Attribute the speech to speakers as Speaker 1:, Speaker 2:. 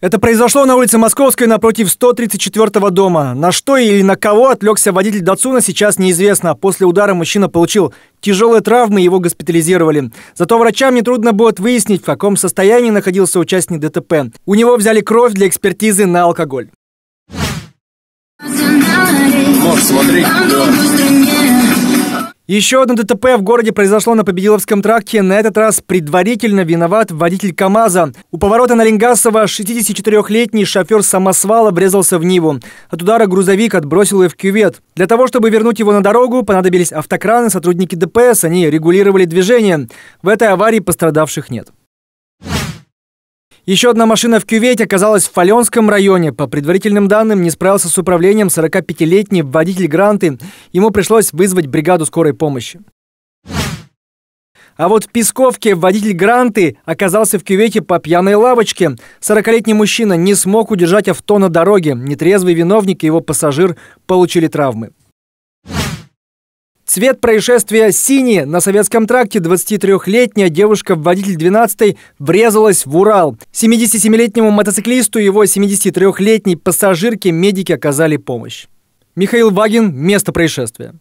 Speaker 1: Это произошло на улице Московской напротив 134-го дома. На что или на кого отвлекся водитель Датсуна, сейчас неизвестно. После удара мужчина получил тяжелые травмы, его госпитализировали. Зато врачам нетрудно будет выяснить, в каком состоянии находился участник ДТП. У него взяли кровь для экспертизы на алкоголь. Мог смотреть, да. Еще одно ДТП в городе произошло на Победиловском тракте. На этот раз предварительно виноват водитель КАМАЗа. У поворота на Ленгасово 64-летний шофер самосвала врезался в Ниву. От удара грузовик отбросил ее в кювет. Для того, чтобы вернуть его на дорогу, понадобились автокраны, сотрудники ДПС. Они регулировали движение. В этой аварии пострадавших нет. Еще одна машина в кювете оказалась в Фаленском районе. По предварительным данным, не справился с управлением 45-летний водитель Гранты. Ему пришлось вызвать бригаду скорой помощи. А вот в Песковке водитель Гранты оказался в кювете по пьяной лавочке. 40-летний мужчина не смог удержать авто на дороге. Нетрезвый виновник и его пассажир получили травмы. Цвет происшествия синий. На советском тракте 23-летняя девушка-водитель 12-й врезалась в Урал. 77-летнему мотоциклисту и его 73-летней пассажирке медики оказали помощь. Михаил Вагин. Место происшествия.